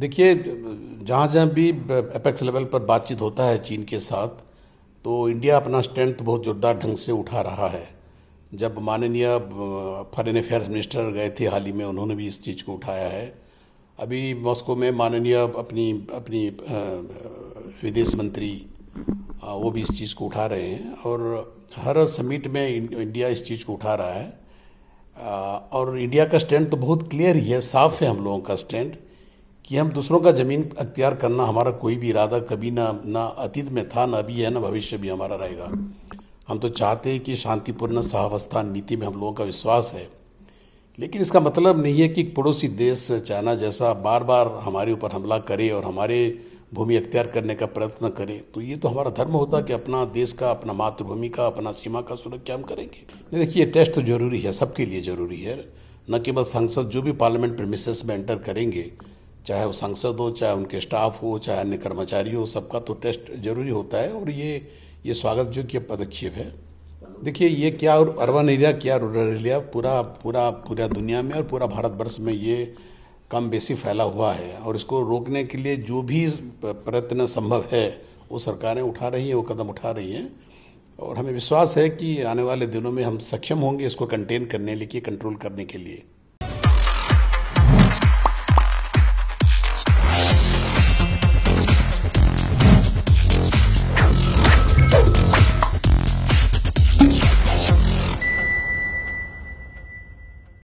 देखिए जहाँ जहाँ भी अपेक्स लेवल पर बातचीत होता है चीन के साथ तो इंडिया अपना स्ट्रेंथ बहुत जोरदार ढंग से उठा रहा है जब माननीय फॉरेन अफेयर्स मिनिस्टर गए थे हाल ही में उन्होंने भी इस चीज़ को उठाया है अभी मॉस्को में माननीय अपनी अपनी विदेश मंत्री वो भी इस चीज़ को उठा रहे हैं और हर समिट में इंडिया इस चीज़ को उठा रहा है और इंडिया का स्टैंड तो बहुत क्लियर ही है साफ़ है हम लोगों का स्टैंड कि हम दूसरों का ज़मीन अख्तियार करना हमारा कोई भी इरादा कभी ना ना अतीत में था ना अभी है ना भविष्य भी हमारा रहेगा हम तो चाहते हैं कि शांतिपूर्ण सहावस्था नीति में हम लोगों का विश्वास है लेकिन इसका मतलब नहीं है कि पड़ोसी देश चाइना जैसा बार बार हमारे ऊपर हमला करे और हमारे भूमि अख्तियार करने का प्रयत्न करें तो ये तो हमारा धर्म होता कि अपना देश का अपना मातृभूमि का अपना सीमा का सुरक्षा हम करेंगे नहीं देखिए टेस्ट तो जरूरी है सबके लिए जरूरी है न केवल सांसद जो भी पार्लियामेंट प्रेमिसेस में एंटर करेंगे चाहे वो सांसद हो चाहे उनके स्टाफ हो चाहे अन्य कर्मचारी हो सबका तो टेस्ट जरूरी होता है और ये ये स्वागत जो कि पदक्षेप है देखिए ये क्या और अर्बन एरिया क्या रूरल एरिया पूरा पूरा पूरा दुनिया में और पूरा भारतवर्ष में ये कम बेसी फैला हुआ है और इसको रोकने के लिए जो भी प्रयत्न संभव है वो सरकारें उठा रही हैं वो कदम उठा रही हैं और हमें विश्वास है कि आने वाले दिनों में हम सक्षम होंगे इसको कंटेन करने लिए कंट्रोल करने के लिए